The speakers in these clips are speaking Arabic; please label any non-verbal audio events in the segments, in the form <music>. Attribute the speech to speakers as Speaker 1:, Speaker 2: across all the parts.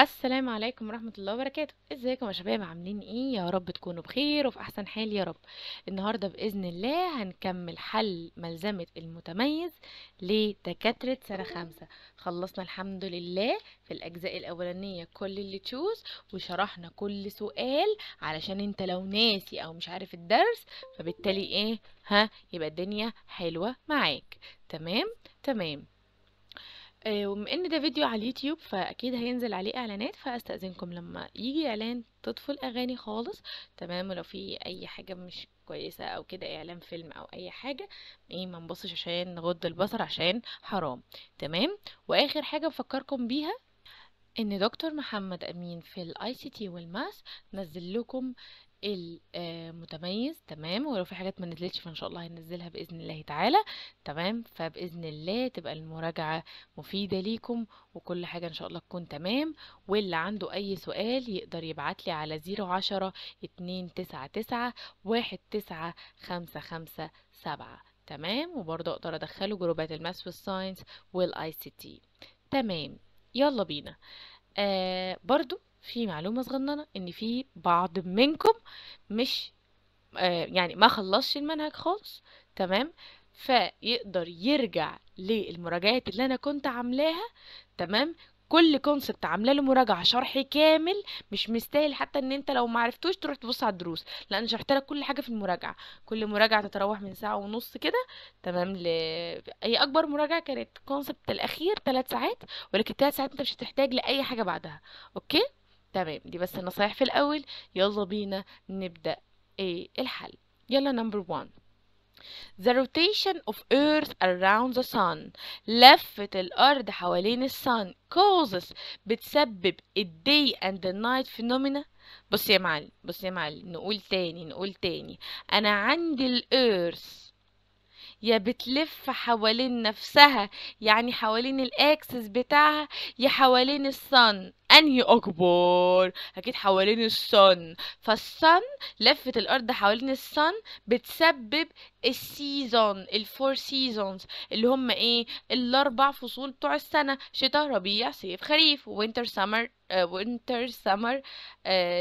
Speaker 1: السلام عليكم ورحمة الله وبركاته ازيكم يا شباب عاملين ايه يا رب تكونوا بخير وفي احسن حال يا رب النهاردة بإذن الله هنكمل حل ملزمة المتميز لدكاترة سنة خمسة خلصنا الحمد لله في الأجزاء الأولانية كل اللي تشوز وشرحنا كل سؤال علشان انت لو ناسي او مش عارف الدرس فبالتالي ايه ها يبقى الدنيا حلوة معاك تمام تمام آه، وبما ان ده فيديو على اليوتيوب فاكيد هينزل عليه اعلانات فاستأذنكم لما يجي اعلان تطفوا الاغاني خالص تمام ولو في اي حاجة مش كويسة او كده اعلان فيلم او اي حاجة ايه ما نبصش عشان نغض البصر عشان حرام تمام واخر حاجة بفكركم بيها ان دكتور محمد امين في الاي سي تي والماس نزل لكم المتميز تمام ولو في حاجات ما نزلتش فان شاء الله هننزلها باذن الله تعالى تمام فباذن الله تبقى المراجعه مفيده ليكم وكل حاجه ان شاء الله تكون تمام واللي عنده اي سؤال يقدر يبعت لي على 010 299 19557 تمام وبرده اقدر ادخله جروبات الماس والساينس والاي سي تي تمام يلا بينا آه برضو في معلومة صغننة ان في بعض منكم مش آه يعني ما خلصش المنهج خالص تمام فيقدر يرجع للمراجعات اللي انا كنت عاملاها تمام كل كونسبت عامله له مراجعه شرح كامل مش مستاهل حتى ان انت لو ما عرفتوش تروح تبص على الدروس لان شرحت لك كل حاجه في المراجعه كل مراجعه تتراوح من ساعه ونص كده تمام ل... اي اكبر مراجعه كانت كونسبت الاخير 3 ساعات ولكن 3 ساعات انت مش هتحتاج لاي حاجه بعدها اوكي تمام دي بس النصايح في الأول يلا بينا نبدأ ايه الحل يلا نمبر 1 The rotation of Earth around the Sun لفة الأرض حوالين السن causes بتسبب الدي and the night phenomena بص يا معلم بص يا معلم نقول تاني نقول تاني أنا عندي الأرض يا بتلف حوالين نفسها يعني حوالين الأكسس بتاعها يا حوالين السن انهي اكبر اكيد حوالين الصن فالصن لفه الارض حوالين الصن بتسبب السيزون الفور سيزونز اللي هم ايه الاربع فصول بتوع السنه شتاء ربيع صيف خريف وينتر سمر وينتر سمر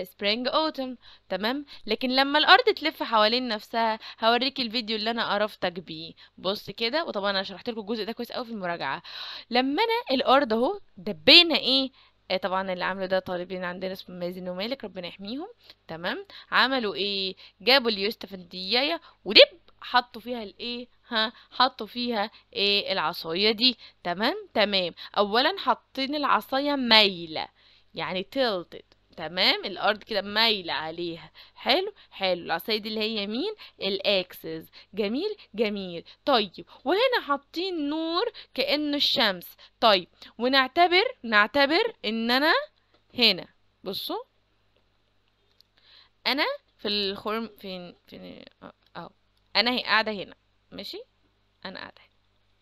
Speaker 1: سبرينج اوتم تمام لكن لما الارض تلف حوالين نفسها هوريك الفيديو اللي انا قرفتك بيه بص كده وطبعا انا شرحت لكم الجزء ده كويس قوي في المراجعه لما انا الارض اهو دبينا ايه آه، طبعا اللي عملوا ده طالبين عندنا اسمه مازن ومالك ربنا يحميهم تمام عملوا ايه جابوا اليوستف الديايه ودب حطوا فيها الايه ها حطوا فيها ايه العصايه دي تمام تمام اولا حاطين العصايه مايله يعني تيلتد تمام الارض كده مايله عليها حلو حلو العصايه دي اللي هي مين الاكسس جميل جميل طيب وهنا حاطين نور كانه الشمس طيب ونعتبر نعتبر ان انا هنا بصوا انا في الخرم فين فين آه، اهو انا قاعده هنا ماشي انا قاعده هنا.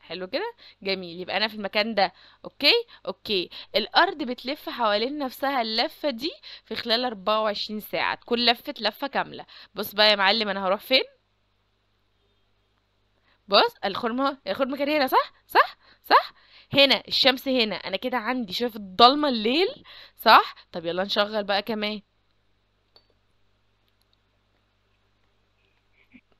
Speaker 1: حلو كده جميل يبقى انا في المكان ده اوكي اوكي الارض بتلف حوالين نفسها اللفه دي في خلال 24 ساعه تكون لفت لفه كامله بص بقى يا معلم انا هروح فين بص الخرمه الخرمه كان هنا صح صح صح هنا الشمس هنا انا كده عندي شايف الضلمه الليل صح طب يلا نشغل بقى كمان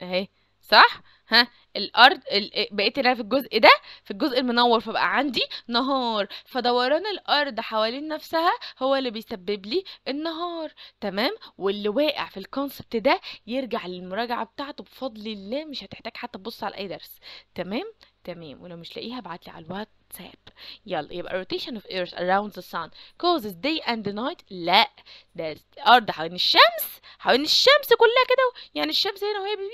Speaker 1: اهي صح ها الارض إيه، بقيت انا في الجزء ده في الجزء المنور فبقى عندي نهار فدوران الارض حوالين نفسها هو اللي بيسبب لي النهار تمام واللي واقع في الكونسبت ده يرجع للمراجعه بتاعته بفضل الله مش هتحتاج حتى تبص على اي درس تمام تمام ولو مش لاقيها ابعت لي على الواتساب يلا يبقى rotation of earth around the sun causes day and night لا ده الارض حوالين الشمس حوالين الشمس كلها كده يعني الشمس هنا وهي بيبي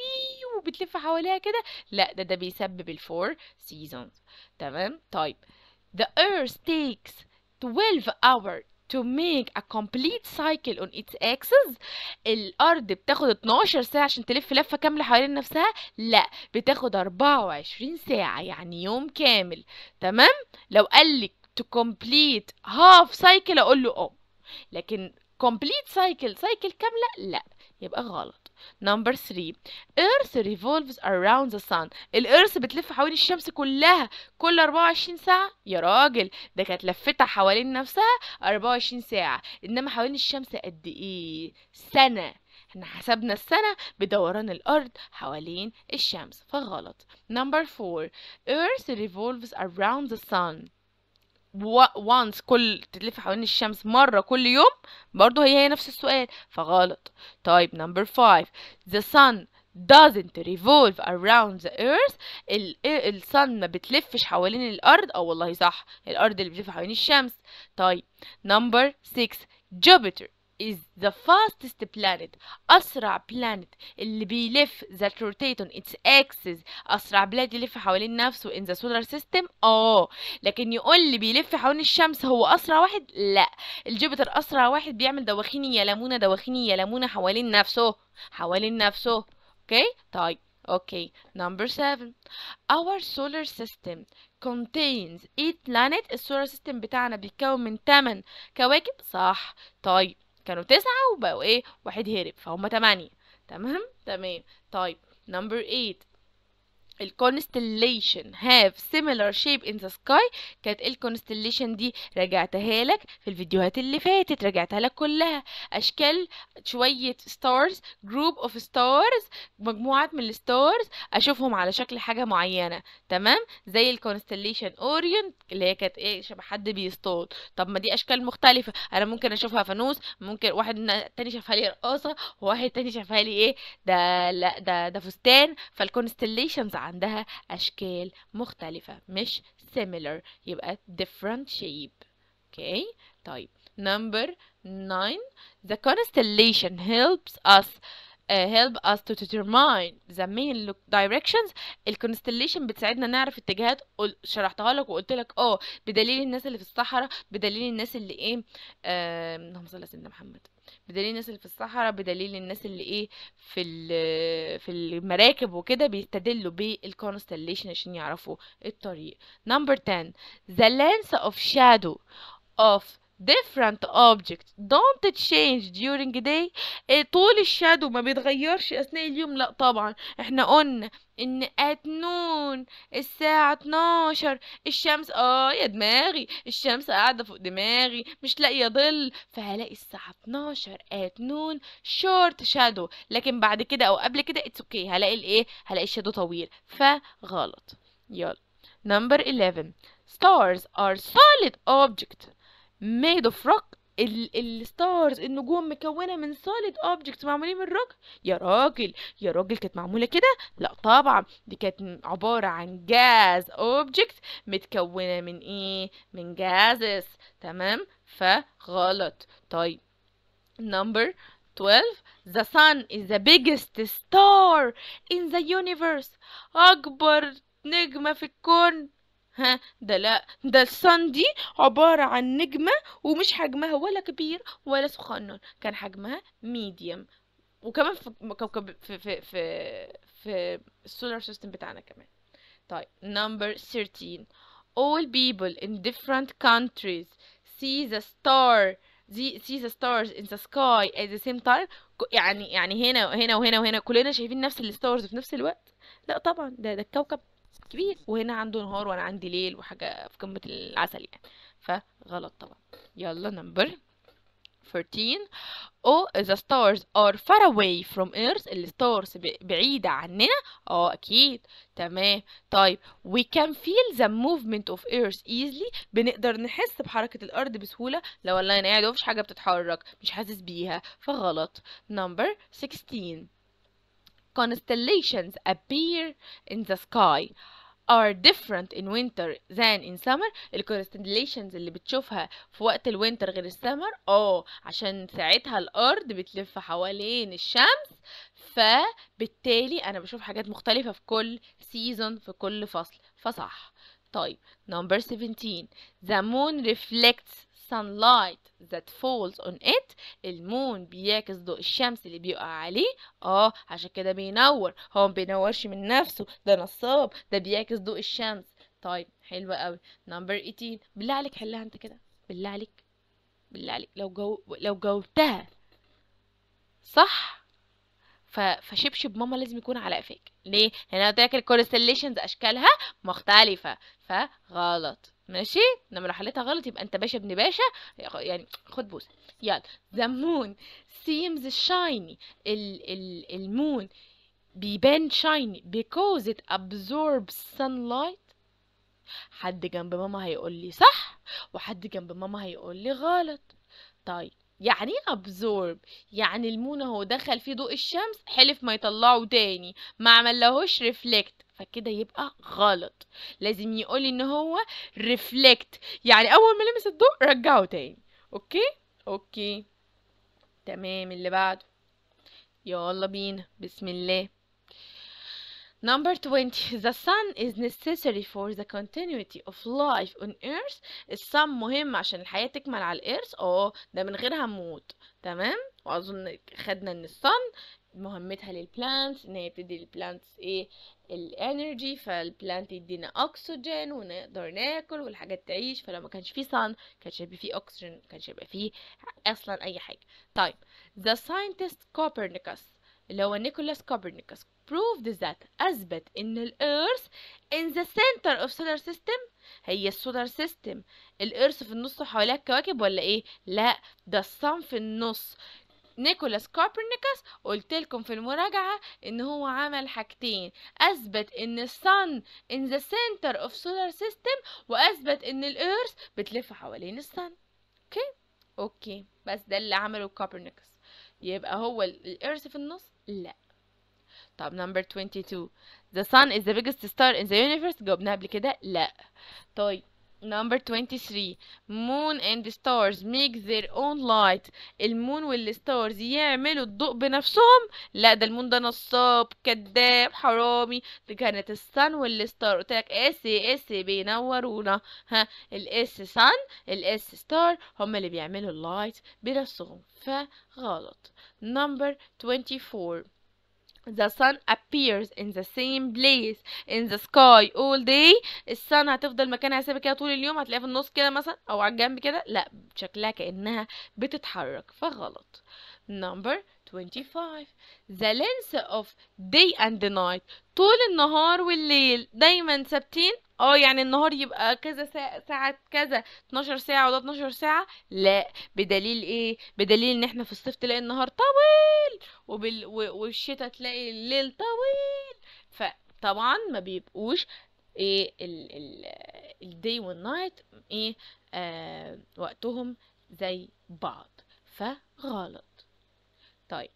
Speaker 1: وبتلف حواليها كده لا ده ده بيسبب الفور seasons تمام طيب the earth takes 12 hours to make a complete cycle on its axis الارض بتاخد 12 ساعه عشان تلف لفه كامله حوالين نفسها لا بتاخد 24 ساعه يعني يوم كامل تمام لو لك to complete half cycle اقول له اه لكن complete cycle cycle كامله لا يبقى غلط نمبر 3 Earth revolves around the sun الأرث بتلف حوالين الشمس كلها كل 24 ساعة يا راجل ده كانت لفتها حوالين نفسها 24 ساعة إنما حوالين الشمس قد إيه سنة احنا حسبنا السنة بدوران الأرض حوالين الشمس فغلط نمبر 4 Earth revolves around the sun وانس كل تلف حوالين الشمس مرة كل يوم برضه هي هي نفس السؤال فغلط طيب نمبر 5 the sun doesn't revolve around the earth ال sun ما بتلفش حوالين الارض اه والله صح الارض اللي بتلف حوالين الشمس طيب number 6 Jupiter is the fastest planet أسرع planet اللي بيلف that rotate on its axis أسرع بلاد يلف حوالين نفسه in the solar system اه لكن يقول اللي بيلف حوالين الشمس هو أسرع واحد لا الجوبيتر أسرع واحد بيعمل دواخين يا لمونة دواخين يا لمونة حوالين نفسه حوالين نفسه اوكي طيب Okay, number seven. Our solar system contains eight planets السولار سيستم بتاعنا بيتكون من 8 كواكب صح. طيب كانوا تسعة وبقوا ايه واحد هرب فهم تمانية تمام تمام طيب نمبر eight الكونستليشن هاف سيميلر شيب ان ذا سكاي كانت الكونستليشن دي رجعتها لك في الفيديوهات اللي فاتت رجعتها لك كلها اشكال شويه ستارز جروب اوف ستارز مجموعه من الستارز اشوفهم على شكل حاجه معينه تمام زي الكونستليشن اوريون اللي هي كانت ايه شبه حد بيصطاد طب ما دي اشكال مختلفه انا ممكن اشوفها فانوس ممكن واحد تاني شافها لي رقاصه وواحد تاني شافها لي ايه ده لا ده ده فستان فالكونستليشنز عندها أشكال مختلفة مش similar يبقى different shape okay طيب number 9 the constellation helps us آه، help us to determine the main directions الكونستليشن بتساعدنا نعرف اتجاهات شرحتها لك وقلت لك اه بدليل الناس اللي في الصحراء بدليل الناس اللي ايه اللهم صل على سيدنا محمد بدليل الناس اللي في الصحراء بدليل الناس اللي ايه في في المراكب وكده بيستدلوا بالكونستليشن عشان يعرفوا الطريق number 10 the length of shadow of different objects don't change during day إيه، طول الشادو ما بيتغيرش اثناء اليوم لا طبعا احنا قلنا ان at noon الساعة 12 الشمس اه يا دماغي الشمس قاعدة فوق دماغي مش لاقية ظل فهلاقي الساعة 12 at noon short shadow لكن بعد كده او قبل كده it's okay هلاقي الايه هلاقي الشادو طويل فغلط يلا number 11 stars are solid objects made of rock الستارز النجوم مكونه من سوليد objects معمولين من rock يا راجل يا راجل كانت معموله كده لا طبعا دي كانت عباره عن جاز اوبجكت متكونه من ايه من جازس تمام فغلط طيب number 12 the sun is the biggest star in the universe اكبر نجمه في الكون ها ده لا ده الصن دي عبارة عن نجمة ومش حجمها ولا كبير ولا سخنن كان حجمها ميديم وكمان في كوكب في في في, في السولار سيستم بتاعنا كمان طيب number 13 all people in different countries see the star see the stars in the sky at the same time يعني يعني هنا وهنا وهنا وهنا كلنا شايفين نفس الستارز في نفس الوقت لا طبعا ده ده الكوكب كبير وهنا عنده نهار وانا عندي ليل وحاجه في قمه العسل يعني فغلط طبعا يلا نمبر 14 او the stars are far away from earth الستارز بعيدة عننا اه اكيد تمام طيب we can feel the movement of earth easily بنقدر نحس بحركة الارض بسهولة لو انا قاعد ومفيش حاجة بتتحرك مش حاسس بيها فغلط number 16 constellations appear in the sky are different in winter than in summer ال constellations اللي بتشوفها في وقت الوينتر غير السمر اه عشان ساعتها الارض بتلف حوالين الشمس فبالتالي انا بشوف حاجات مختلفه في كل season في كل فصل فصح طيب number 17 the moon reflects sunlight that falls on it المون بيعكس ضوء الشمس اللي بيقع عليه اه عشان كده بينور هو ما بينورش من نفسه ده نصاب ده بيعكس ضوء الشمس طيب حلوة قوي نمبر 18 بالله عليك حلها انت كده بالله عليك بالله عليك لو جو... لو جاوبتها صح ف... فشبشب ماما لازم يكون على قفاك ليه؟ لان انا قلت لك الكونستليشنز اشكالها مختلفه فغلط ماشي لما حليتها غلط يبقى انت باشا ابن باشا يعني خد بوس يلا ذا مون سيمز شايني المون بيبان شايني because it absorbs sunlight حد جنب ماما هيقول لي صح وحد جنب ماما هيقول لي غلط طيب يعني ايه ابزورب يعني المون اهو دخل فيه ضوء الشمس حلف ما يطلعه تاني ما عملهوش ريفلكت فكده يبقى غلط لازم يقولي ان هو reflect يعني اول ما لمس الضوء رجعه تاني اوكي اوكي تمام اللي بعده يلا بينا بسم الله Number 20 The sun is necessary for the continuity of life on earth الsun مهم عشان الحياة تكمل على الارث اه ده من غيرها نموت تمام واظن خدنا ان الsun مهمتها للبلانتس ان هي بتدي للبلانتس ايه الانرجي فالبلانت يدينا اكسجين ونقدر ناكل والحاجات تعيش فلو ما كانش فيه sun كانش هيبقى فيه اكسجين كانش هيبقى فيه اصلا اي حاجه طيب the scientist Copernicus اللي هو نيكولاس كوبرنيكوس proved that أثبت إن الإيرث in the center of solar system هي السولار سيستم الإيرث في النص وحواليها الكواكب ولا إيه؟ لأ ده الصن في النص نيكولاس كوبرنيكوس قلت لكم في المراجعة ان هو عمل حاجتين اثبت ان الصن in the center of solar system واثبت ان الارث بتلف حوالين الصن اوكي اوكي بس ده اللي عمله كوبرنيكوس يبقى هو الارث في النص لا طب number 22 the sun is the biggest star in the universe جاوبنا قبل كده لا طيب Number 23 Moon and stars make their own light المون والستارز يعملوا الضوء بنفسهم لا ده المون ده نصاب كذاب حرامي دي كانت السن والستار لك اس اس بينورونا ها الاس سن الاس ستار هما اللي بيعملوا اللايت بنفسهم فغلط Number 24 The sun appears in the same place in the sky all day السن هتفضل مكانها ثابت كده طول اليوم هتلاقيها في النص كده مثلا او على الجنب كده لا شكلها كأنها بتتحرك فغلط number 25 the length of day and the night طول النهار والليل دايما ثابتين اه يعني النهار يبقى كذا ساعة ساعة كذا 12 ساعة وده 12 ساعة لا بدليل ايه بدليل ان احنا في الصيف تلاقي النهار طويل وبال... و... والشتاء تلاقي الليل طويل فطبعا ما بيبقوش ايه ال... ال... الدي والنايت ايه آه وقتهم زي بعض فغلط طيب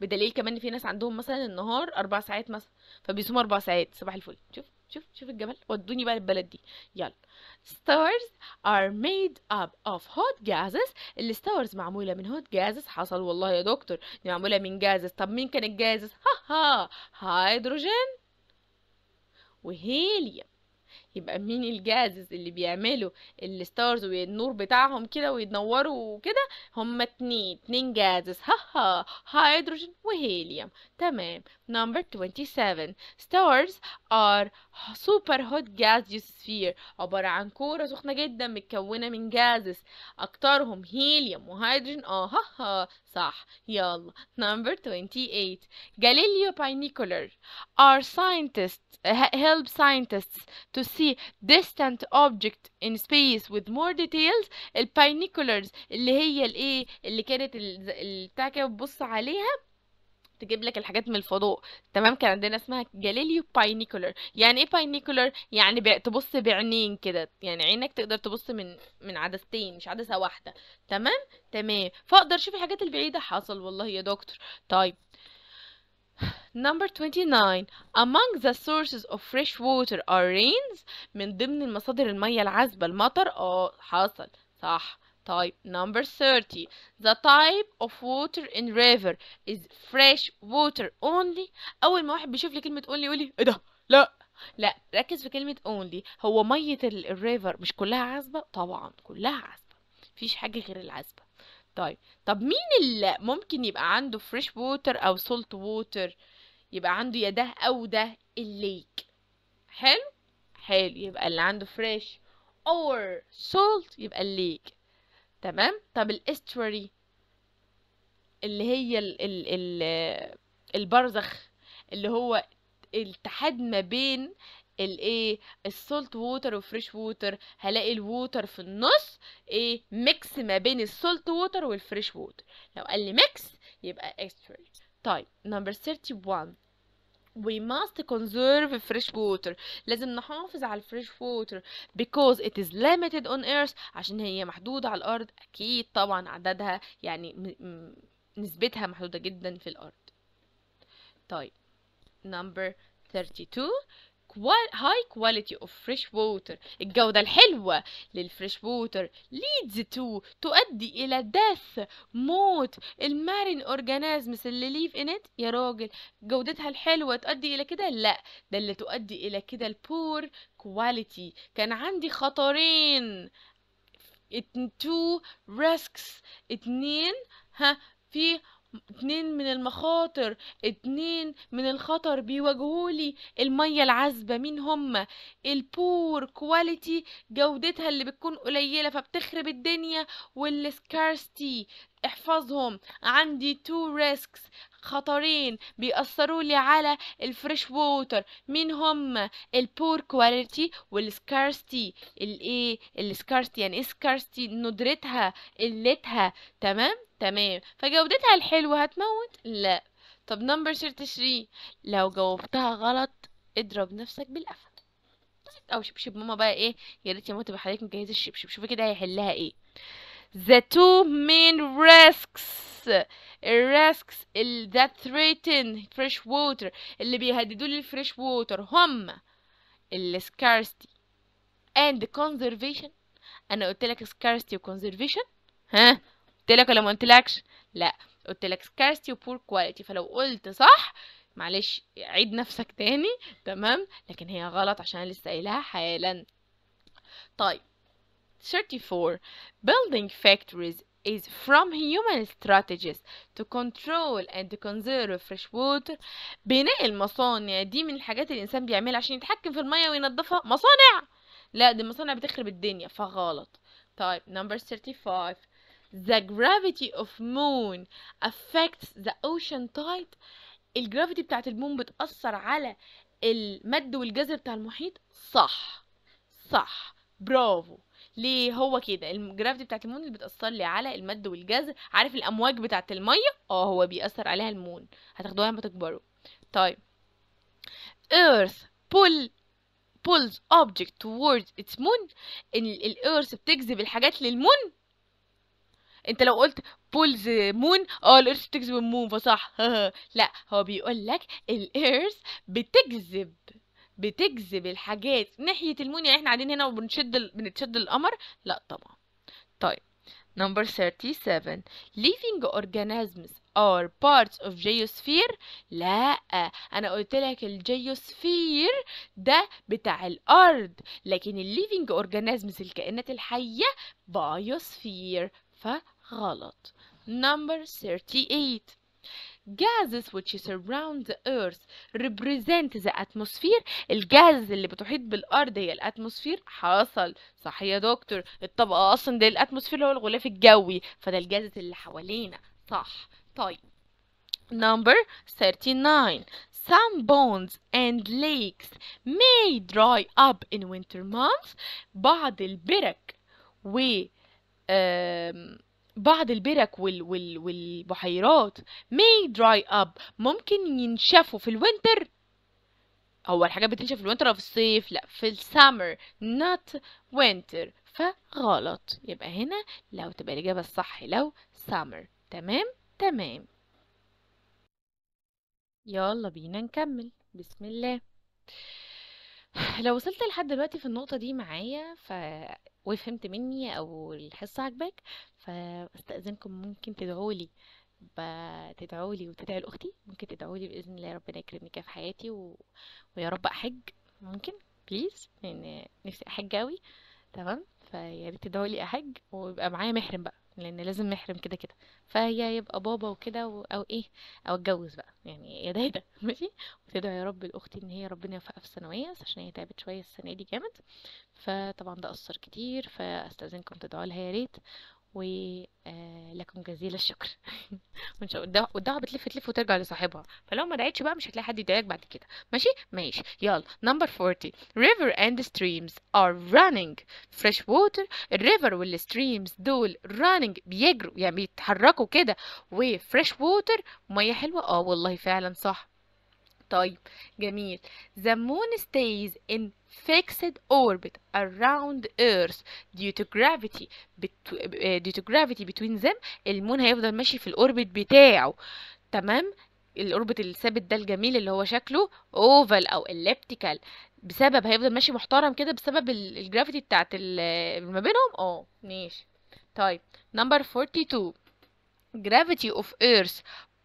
Speaker 1: بدليل كمان ان في ناس عندهم مثلا النهار اربع ساعات مثلا فبيصوموا اربع ساعات صباح الفل شوف شوف شوف الجمال ودوني بقى للبلد دي يلا stars are made up of hot gases الستارز معموله من hot gases حصل والله يا دكتور دي معموله من جازز طب مين كان الجازز ها ها هيدروجين وهيليوم يبقى مين الجازز اللي بيعملوا الستارز والنور بتاعهم كده ويتنوروا وكده هما اتنين اتنين جازز ها ها هيدروجين وهيليوم تمام number 27 stars are super hot gaseous sphere عبارة عن كورة سخنة جدا متكونة من جازز أكترهم هيليوم وهيدروجين اه ها ها صح يلا number 28 جاليليو باينيكولر are scientists help scientists to see see distant object in space with more details الباينيكولرز اللي هي الايه اللي كانت بتاع كده بتبص عليها تجيب لك الحاجات من الفضاء تمام كان عندنا اسمها جاليليو باينيكولر يعني ايه باينيكولر يعني تبص بعينين كده يعني عينك تقدر تبص من من عدستين مش عدسه واحده تمام تمام فاقدر اشوف الحاجات البعيده حصل والله يا دكتور طيب Number 29 Among the sources of fresh water are rains من ضمن المصادر المية العذبة المطر اه حصل صح طيب number 30 the type of water in river is fresh water only اول ما واحد بيشوف لي كلمة only يقول لي ايه ده لا لا ركز في كلمة only هو مية الريفر مش كلها عذبة طبعا كلها عذبة مفيش حاجة غير العذبة طيب طب مين اللي ممكن يبقى عنده فريش ووتر او سولت ووتر يبقى عنده يا ده او ده الليك حلو حلو يبقى اللي عنده فريش اور سولت يبقى الليك تمام طب الاستوري اللي هي ال ال البرزخ اللي هو الاتحاد ما بين الايه السولت ووتر وفريش ووتر هلاقي الووتر في النص ايه ميكس ما بين السولت ووتر والفريش ووتر لو قال لي ميكس يبقى اكسترا طيب نمبر 31 we must conserve fresh water لازم نحافظ على الفريش water because it is limited on earth عشان هي محدودة على الأرض أكيد طبعا عددها يعني نسبتها محدودة جدا في الأرض طيب number 32 high quality of fresh water الجودة الحلوة للفريش water leads to تؤدي إلى death موت المارين organisms اللي leave in it يا راجل جودتها الحلوة تؤدي إلى كده لا ده اللي تؤدي إلى كده poor quality كان عندي خطرين اتنين تو ريسكس اتنين ها في اتنين من المخاطر اتنين من الخطر بيواجهولي المية العذبة مين هما البور كواليتي جودتها اللي بتكون قليلة فبتخرب الدنيا والسكارستي احفظهم عندي تو ريسكس خطرين بيأثروا لي على الفريش ووتر مين هم البور كواليتي والسكارستي الايه السكارستي يعني ايه سكارستي ندرتها قلتها تمام تمام فجودتها الحلوة هتموت لا طب نمبر 33 لو جاوبتها غلط اضرب نفسك بالقفا او شبشب ماما بقى ايه يا ريت يا ماما تبقى حضرتك مجهزه الشبشب شوفي كده هيحلها ايه the two main risks الريسكس that threaten fresh water اللي بيهددوا لي الفريش ووتر هم السكارستي and conservation انا قلت لك scarcity و conservation ها قلت لك ولا ما قلتلكش لا قلت لك scarcity و poor quality فلو قلت صح معلش عيد نفسك تاني تمام لكن هي غلط عشان لسه قايلها حالا طيب 34 building factories is from human strategies to control and conserve fresh water بناء المصانع دي من الحاجات اللي الانسان بيعملها عشان يتحكم في المياه وينظفها مصانع لا دي المصانع بتخرب الدنيا فغلط طيب number 35 the gravity of moon affects the ocean tide الجرافيتي بتاعت المون بتأثر على المد والجزر بتاع المحيط صح صح برافو ليه هو كده الجرافيتي بتاعت المون اللي بتاثر لي على المد والجذر عارف الامواج بتاعت الميه اه هو بيأثر عليها المون هتاخدوها لما تكبروا طيب earth pull pulls object towards its moon ان الايرث بتجذب الحاجات للمون انت لو قلت بولز مون اه الايرث بتجذب المون فصح <laughs> لا هو بيقول لك الايرث بتجذب بتجذب الحاجات ناحية المون يعني احنا قاعدين هنا وبنشد ال... بنتشد القمر لا طبعا طيب Number 37 Living organisms are parts of geosphere لا انا قلت لك الجيوسفير ده بتاع الارض لكن living organisms الكائنات الحيه biosphere فغلط Number 38 gases which surround the earth represent the atmosphere الجاز اللي بتحيط بالارض هي الاتموسفير حصل صح يا دكتور الطبقه اصلا دي الاتموسفير اللي هو الغلاف الجوي فده الجازز اللي حوالينا صح طيب number 39 some ponds and lakes may dry up in winter months بعض البرك و um, بعض البرك وال وال والبحيرات may dry up ممكن ينشفوا في الوينتر هو الحاجات بتنشف في الوينتر او في الصيف لا في السامر not winter فغلط يبقى هنا لو تبقى الإجابة الصح لو summer تمام تمام يلا بينا نكمل بسم الله لو وصلت لحد دلوقتي في النقطة دي معايا ف وفهمت مني او الحصه عجباك فاستاذنكم ممكن تدعولي تدعولي وتدعي لاختي ممكن تدعولي باذن الله ربنا يكرمني كده في حياتي و... ويا رب احج ممكن بليز لان يعني نفسي احج قوي تمام فيا ريت تدعولي احج ويبقى معايا محرم بقى لان لازم نحرم كده كده فهي يبقى بابا وكده و... او ايه او اتجوز بقى يعني يا ده ده <laughs> ماشي وتدعي يا رب لاختي ان هي ربنا يوفقها في الثانويه عشان هي تعبت شويه السنه دي جامد فطبعا ده اثر كتير فاستاذنكم تدعوا لها يا ريت ولكم آه، جزيل الشكر <laughs> والدعوه بتلف تلف وترجع لصاحبها فلو ما دعيتش بقى مش هتلاقي حد يدعيك بعد كده ماشي ماشي يلا نمبر 40 river and streams are running fresh water الريفر والستريمز دول running بيجروا يعني بيتحركوا كده و fresh water ميه حلوه اه والله فعلا صح طيب جميل The moon stays in fixed orbit around earth due to gravity eh, due to gravity between them المون هيفضل ماشي في الاوربت بتاعه تمام الاوربت الثابت ده الجميل اللي هو شكله اوفال او elliptical بسبب هيفضل ماشي محترم كده بسبب الجرافيتي بتاعت ما بينهم اه ماشي طيب نمبر 42 gravity of earth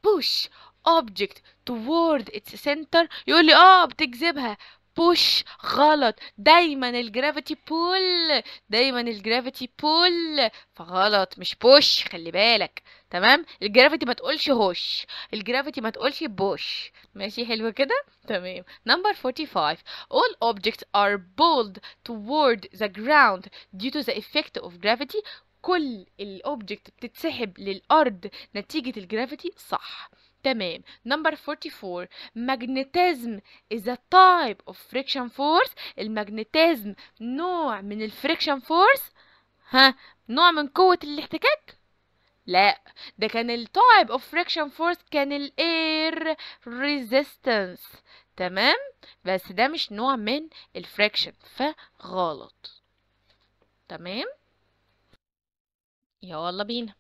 Speaker 1: push object toward its center يقول لي اه بتجذبها push غلط دايما الجرافيتي بول دايما الجرافيتي بول فغلط مش بوش خلي بالك تمام الجرافيتي ما تقولش هوش الجرافيتي ما تقولش بوش ماشي حلو كده تمام number 45 all objects are pulled toward the ground due to the effect of gravity كل الاوبجكت بتتسحب للارض نتيجة الجرافيتي صح تمام نمبر 44 ماجنتيزم از ا تايب اوف فريكشن فورس الماجنتيزم نوع من الفريكشن فورس ها نوع من قوة الاحتكاك لا ده كان التايب اوف فريكشن فورس كان الاير ريزيستنس تمام بس ده مش نوع من الفريكشن فغلط تمام يلا بينا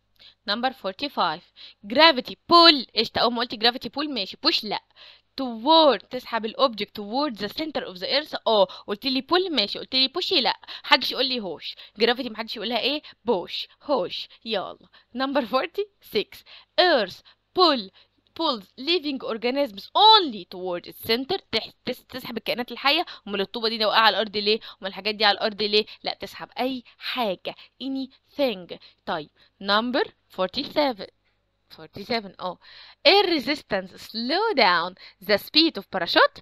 Speaker 1: نمبر 45 جرافيتي بول ايش اول ما قلت جرافيتي بول ماشي بوش لا توورد تسحب الاوبجكت توورد ذا سنتر اوف ذا ايرث اه قلت لي بول ماشي قلت لي بوشي لا حدش يقول لي هوش جرافيتي ما حدش يقولها ايه بوش هوش يلا نمبر 46 ايرث بول pulls living organisms only towards its center تسحب الكائنات الحيه امال الطوبه دي واقعه على الارض ليه امال الحاجات دي على الارض ليه لا تسحب اي حاجه anything طيب number 47 47 اه air resistance slow down the speed of parachute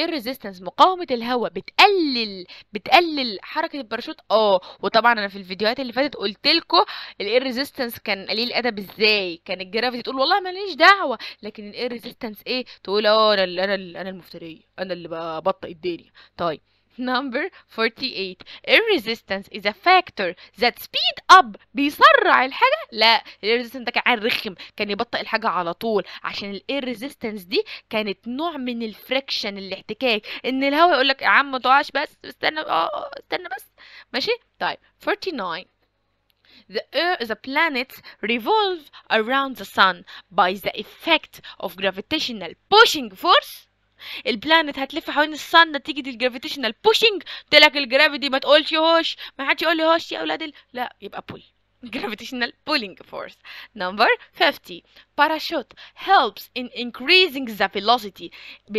Speaker 1: air resistance مقاومه الهواء بتقلل بتقلل حركه الباراشوت اه وطبعا انا في الفيديوهات اللي فاتت قلت لكم الاير resistance كان قليل الادب ازاي كان الجرافيتي تقول والله ماليش دعوه لكن الاير resistance ايه تقول اه انا اللي انا اللي انا المفتريه انا اللي ببطئ الدنيا طيب Number 48 الريزيستنس is a factor that speed up بيسرع الحاجة لا الريزيستنس ده كان رخم كان يبطئ الحاجة على طول عشان الريزيستنس دي كانت نوع من الفريكشن الاحتكاك ان الهواء يقول لك يا عم ما تقعش بس استنى اه استنى بس ماشي طيب 49 The, Earth, the planets revolve around the sun by the effect of gravitational pushing force البلانت هتلف حوالين الصن نتيجه الجرافيتيشنال بوشنج قلت لك الجرافيتي ما تقولش هوش ما حدش يقول لي هوش يا اولاد ال... لا يبقى بول <laughs> gravitational pulling force. Number 50. Parachute helps in increasing the velocity.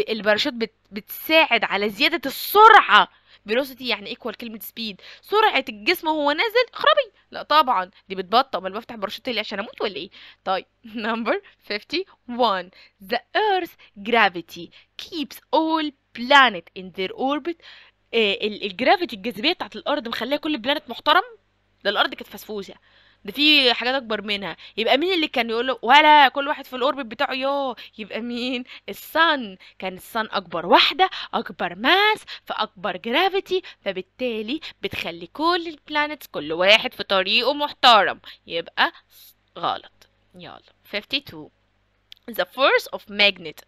Speaker 1: الباراشوت بتساعد على زيادة السرعة فيلوسيتي يعني ايكوال كلمه سبيد سرعه الجسم وهو نازل اخربي لا طبعا دي بتبطئ امال بفتح باراشوتي ليه عشان اموت ولا ايه طيب <laughs> number 51 the ايرث gravity keeps all بلانيت in their orbit آه، الجرافيتي الجاذبيه بتاعت الارض مخليه كل بلانت محترم ده الارض كانت فسفوسه ده في حاجات اكبر منها يبقى مين اللي كان يقول له ولا كل واحد في الاوربت بتاعه يو يبقى مين الصن كان الصن اكبر واحده اكبر ماس فاكبر جرافيتي فبالتالي بتخلي كل البلانتس كل واحد في طريقه محترم يبقى غلط يلا 52 The force of magnet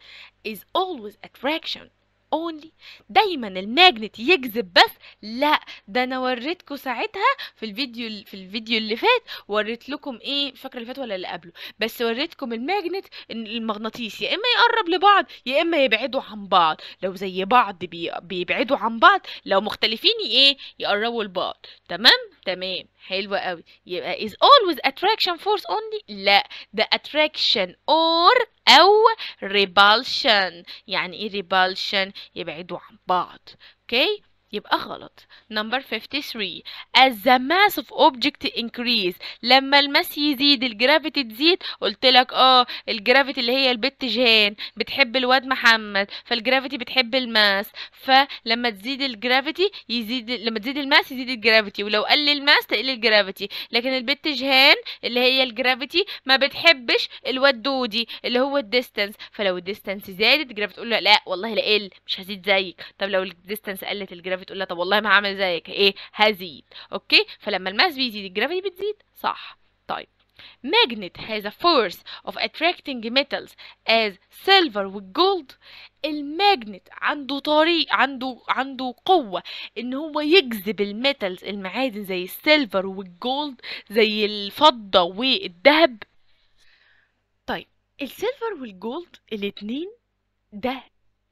Speaker 1: is always attraction اونلي دايما الماجنت يجذب بس لا ده انا وريتكم ساعتها في الفيديو في الفيديو اللي فات وريت لكم ايه مش فاكره اللي فات ولا اللي قبله بس وريتكم الماجنت المغناطيس يا اما يقرب لبعض يا اما يبعدوا عن بعض لو زي بعض بيبعدوا عن بعض لو مختلفين ايه يقربوا لبعض تمام تمام حلو قوي يبقى is always attraction force only لا ده attraction or أو repulsion يعني إيه repulsion يبعدوا عن بعض أوكي okay? يبقى غلط نمبر 53 as the mass of object increase لما الماس يزيد الجرافيتي تزيد قلت لك اه الجرافيتي اللي هي البت جان بتحب الواد محمد فالجرافيتي بتحب الماس فلما تزيد الجرافيتي يزيد لما تزيد الماس يزيد الجرافيتي ولو قل الماس تقل الجرافيتي لكن البت جهان اللي هي الجرافيتي ما بتحبش الواد دودي اللي هو الديستانس فلو الديستانس زادت الجرافيتي تقول له لا والله لا قل مش هزيد زيك طب لو الديستانس قلت الجرافيتي بتقول لها طب والله ما هعمل زيك ايه هزيد اوكي فلما الماس بيزيد الجرافيتي بتزيد صح طيب magnet has a force of attracting metals as silver gold الماجنت عنده طريق عنده عنده قوة ان هو يجذب الميتالز المعادن زي السيلفر والجولد زي الفضة والذهب طيب السيلفر والجولد الاتنين ده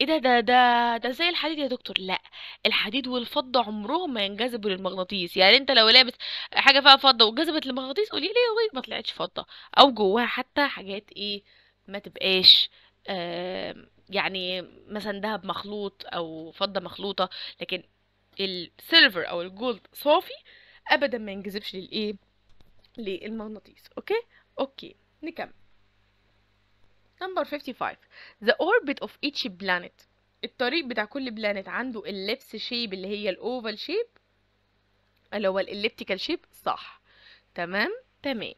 Speaker 1: ايه ده ده ده ده زي الحديد يا دكتور لا الحديد والفضة عمرهم ما ينجذبوا للمغناطيس يعني انت لو لابس حاجة فيها فضة وجذبت للمغناطيس قولي ليه ما طلعتش فضة او جواها حتى حاجات ايه ما تبقاش آه يعني مثلا ذهب مخلوط او فضة مخلوطة لكن السيلفر او الجولد صافي ابدا ما ينجذبش للايه للمغناطيس اوكي اوكي نكمل نمبر 55 The orbit of each planet الطريق بتاع كل بلانت عنده اللبس شيب اللي هي الاوفال شيب اللي هو الاليبتيكال شيب صح تمام تمام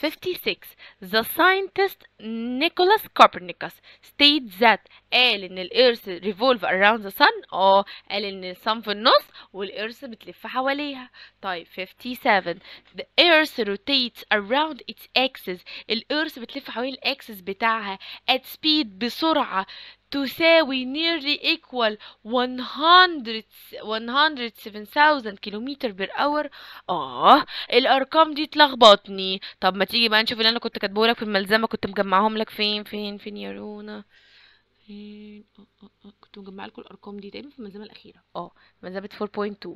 Speaker 1: 56. The scientist Nicholas Copernicus states that قال إن الإيرث revolve around the sun أه قال إن الصن في النص والإيرث بتلف حواليها. طيب 57. The earth rotates around its axis. الإيرث بتلف حوالين الأكسس بتاعها at speed بسرعة تساوي nearly equal 107000 كيلومتر بير اور اه الارقام دي تلخبطني طب ما تيجي بقى نشوف اللي انا كنت كاتبه لك في الملزمه كنت مجمعهم لك فين فين فين يا رونا فين آه، آه، آه، كنت مجمع لكم الارقام دي تقريبا في الملزمه الاخيره اه ملزمه 4.2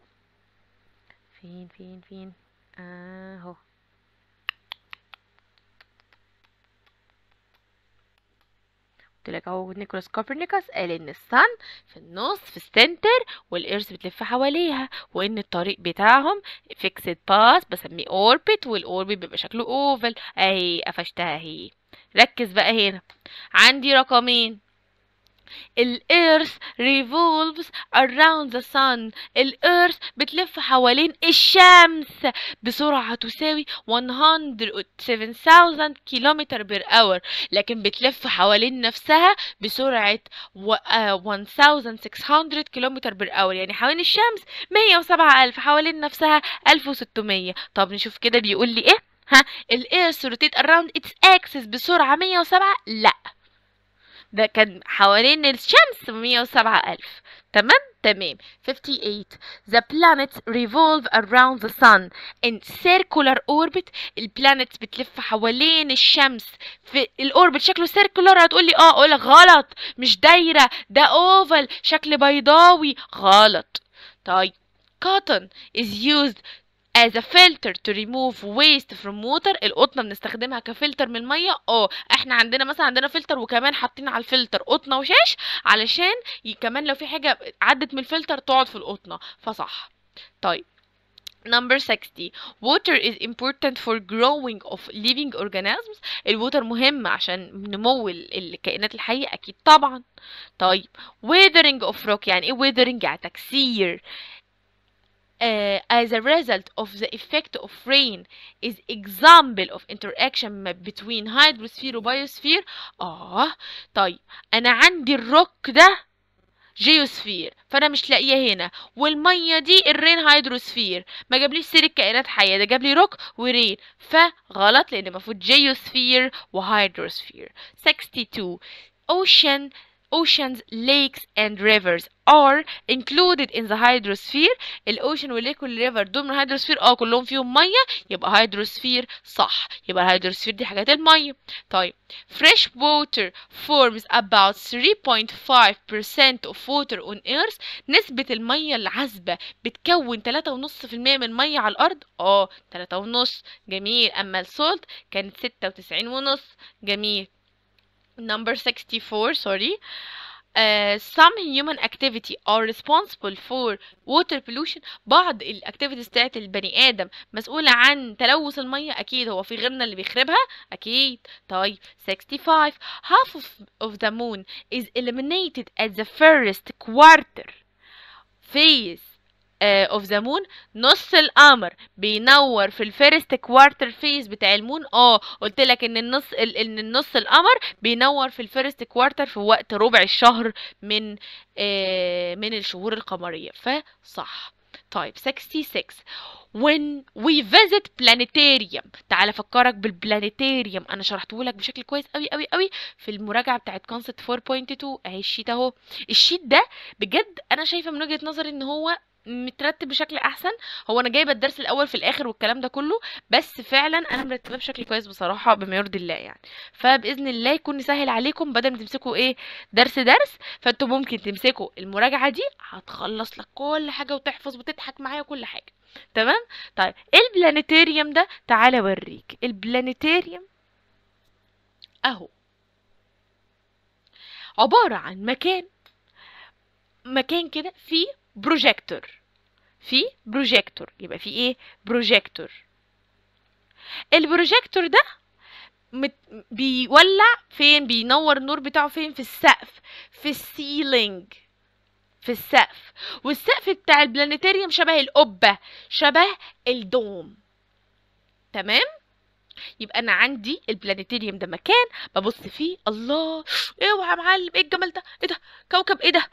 Speaker 1: فين فين فين اهو قلت لك اهو نيكولاس كوبرنيكوس قال ان السن في النص في السنتر والارث بتلف حواليها وان الطريق بتاعهم فيكسد باس بسميه اوربت والاوربت بيبقى شكله اوفل اهي قفشتها اهي ركز بقى هنا عندي رقمين ال earth revolves around the sun ال earth بتلف حوالين الشمس بسرعة تساوي 107000 كيلومتر بير اور لكن بتلف حوالين نفسها بسرعة 1600 كيلومتر بير اور يعني حوالين الشمس 107000 حوالين نفسها 1600 طب نشوف كده بيقول لي ايه ها ال earth rotate around its axis بسرعة 107 لا ده كان حوالين الشمس 107000 تمام تمام 58 the planets revolve around the sun in circular orbit البلانتس بتلف حوالين الشمس في الاوربت شكله circular هتقول لي اه اقول غلط مش دايره ده اوفال شكل بيضاوي غلط طيب cotton is used as a filter to remove waste from water القطنه بنستخدمها كفلتر من الميه اه احنا عندنا مثلا عندنا فلتر وكمان حاطين على الفلتر قطنه وشاش علشان كمان لو في حاجه عدت من الفلتر تقعد في القطنه فصح طيب Number 60 water is important for growing of living organisms الووتر مهم عشان نمو الكائنات الحية أكيد طبعا طيب weathering of rock يعني إيه weathering يعني تكسير uh, as a result of the effect of rain is example of interaction between hydrosphere biosphere اه طيب انا عندي الروك ده جيوسفير فانا مش لاقيه هنا والميه دي الرين هيدروسفير ما جابليش سير كائنات حيه ده جابلي روك ورين فغلط لان المفروض جيوسفير وهيدروسفير 62 ocean oceans, lakes and rivers are included in the hydrosphere الاوشن والليك والريفر دول من الهيدروسفير اه كلهم فيهم ميه يبقى هيدروسفير صح يبقى الهيدروسفير دي حاجات الميه طيب fresh water forms about 3.5% of water on earth نسبة الميه العذبة بتكون 3.5% من الميه على الارض اه 3.5 جميل اما السولت كانت 96.5 جميل number 64 sorry Uh, some human activity are responsible for water pollution بعض الاكتيفيتيز بتاعت البني ادم مسؤولة عن تلوث المية اكيد هو في غيرنا اللي بيخربها اكيد طيب 65 half of, of the moon is eliminated at the first quarter phase اوف ذا مون نص القمر بينور في الفيرست كوارتر فيز بتاع المون اه قلت لك ان النص ان النص القمر بينور في الفيرست كوارتر في وقت ربع الشهر من آه من الشهور القمريه فصح طيب 66 when we visit planetarium تعال افكرك بالبلانيتاريوم انا شرحته لك بشكل كويس قوي قوي قوي في المراجعه بتاعت كونسبت 4.2 اهي الشيت اهو الشيت ده بجد انا شايفه من وجهه نظري ان هو مترتب بشكل احسن هو انا جايبه الدرس الاول في الاخر والكلام ده كله بس فعلا انا مرتباه بشكل كويس بصراحه بما يرضي الله يعني فباذن الله يكون سهل عليكم بدل ما تمسكوا ايه درس درس فانتوا ممكن تمسكوا المراجعه دي هتخلص لك كل حاجه وتحفظ وتضحك معايا كل حاجه تمام طيب البلانيتيريوم ده تعالى اوريك البلانيتيريوم اهو عباره عن مكان مكان كده فيه بروجيكتور في بروجيكتور يبقى في ايه بروجيكتور البروجيكتور ده بيولع فين بينور النور بتاعه فين في السقف في السيلينج في السقف والسقف بتاع البلانيتاريوم شبه القبة شبه الدوم تمام يبقى انا عندي البلانيتاريوم ده مكان ببص فيه الله اوعى إيه يا معلم ايه الجمال ده ايه ده كوكب ايه ده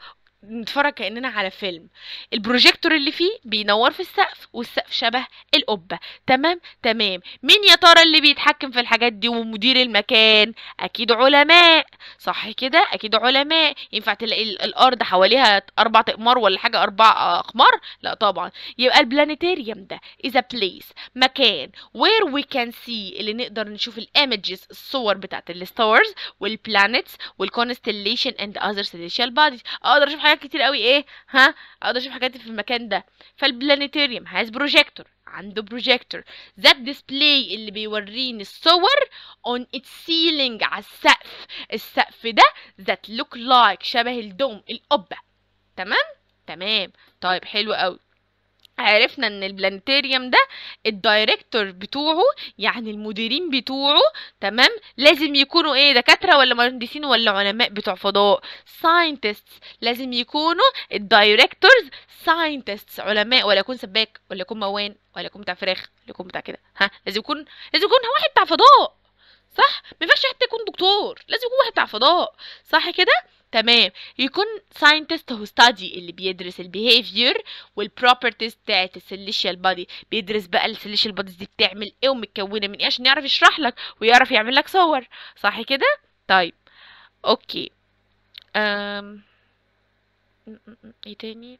Speaker 1: نتفرج كاننا على فيلم البروجيكتور اللي فيه بينور في السقف والسقف شبه القبه تمام تمام مين يا ترى اللي بيتحكم في الحاجات دي ومدير المكان اكيد علماء صح كده اكيد علماء ينفع تلاقي الارض حواليها اربع اقمار ولا حاجه اربع اقمار لا طبعا يبقى البلانيتاريوم ده اذا بليس مكان وير وي كان سي اللي نقدر نشوف الايمجز الصور بتاعت الستارز والبلانيتس والكونستليشن اند اذر سيليشال بوديز اقدر اشوف حاجه حاجات كتير قوي ايه ها اقدر اشوف حاجات في المكان ده فالبلانيتوريوم هاز بروجيكتور عنده بروجيكتور ذات ديسبلاي اللي بيوريني الصور اون its ceiling على السقف السقف ده ذات لوك لايك شبه الدوم القبه تمام تمام طيب حلو قوي عرفنا ان البلانتيريوم ده الدايركتور بتوعه يعني المديرين بتوعه تمام لازم يكونوا ايه دكاتره ولا مهندسين ولا علماء بتوع فضاء ساينتستس لازم يكونوا الدايركتورز ساينتستس علماء ولا يكون سباك ولا يكون موان ولا يكون بتاع فراخ ولا يكون بتاع كده ها لازم يكون لازم يكون واحد بتاع فضاء صح ما ينفعش حتى يكون دكتور لازم يكون واحد بتاع فضاء صح كده تمام يكون ساينتست هو ستادي اللي بيدرس البيهيفير والبروبرتيز بتاعت السيليشيال بادي بيدرس بقى السيليشيال باديز دي بتعمل ايه ومتكونه من ايه عشان يعرف يشرح لك ويعرف يعمل لك صور صح كده طيب اوكي أم... ايه تاني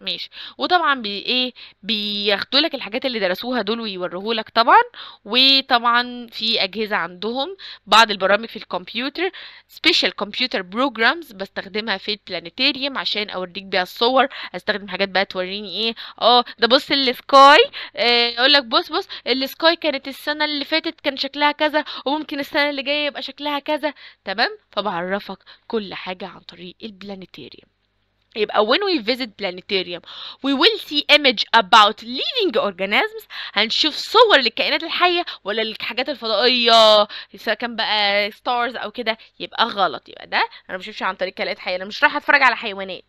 Speaker 1: ماشي وطبعا بي ايه بياخدوا لك الحاجات اللي درسوها دول ويوريهولك طبعا وطبعا في اجهزه عندهم بعض البرامج في الكمبيوتر سبيشال كمبيوتر بروجرامز بستخدمها في البلانيتاريوم عشان اوريك بيها الصور استخدم حاجات بقى توريني ايه اه ده بص السكاي آه اقول لك بص بص السكاي كانت السنه اللي فاتت كان شكلها كذا وممكن السنه اللي جايه يبقى شكلها كذا تمام فبعرفك كل حاجه عن طريق البلانيتاريوم يبقى when we visit planetarium we will see image about living organisms هنشوف صور للكائنات الحية ولا للحاجات الفضائية سواء كان بقى stars أو كده يبقى غلط يبقى ده أنا مشوفش عن طريق كائنات حية أنا مش رايحة أتفرج على حيوانات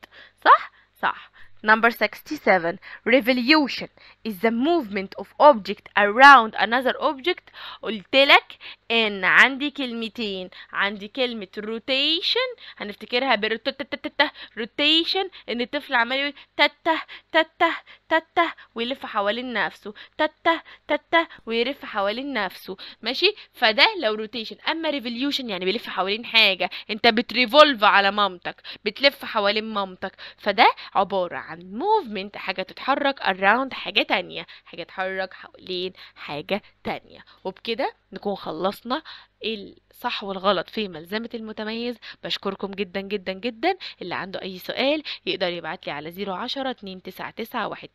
Speaker 1: صح؟ صح Number 67 revolution is the movement of object around another object قلت لك ان عندي كلمتين عندي كلمة rotation هنفتكرها بالروتاتاتاتا rotation ان الطفل عمال يقول تاتا تاتا تاتا ويلف حوالين نفسه تاتا تاتا ويلف حوالين نفسه ماشي فده لو rotation اما revolution يعني بيلف حوالين حاجة انت بتريفولف على مامتك بتلف حوالين مامتك فده عبارة عن movement حاجة تتحرك around حاجة تانية حاجة تتحرك حوالين حاجة تانية وبكده نكون خلصنا الصح والغلط في ملزمة المتميز بشكركم جدا جدا جدا اللي عنده أي سؤال يقدر يبعت لي على 010 299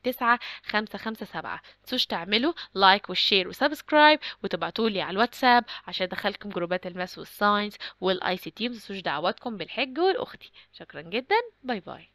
Speaker 1: 19 557 تنسوش تعملوا لايك والشير وسبسكرايب وتبعتولي على الواتساب عشان أدخلكم جروبات الماس والساينس والاي سي تيمز تنسوش دعواتكم بالحج والأختي شكرا جدا باي باي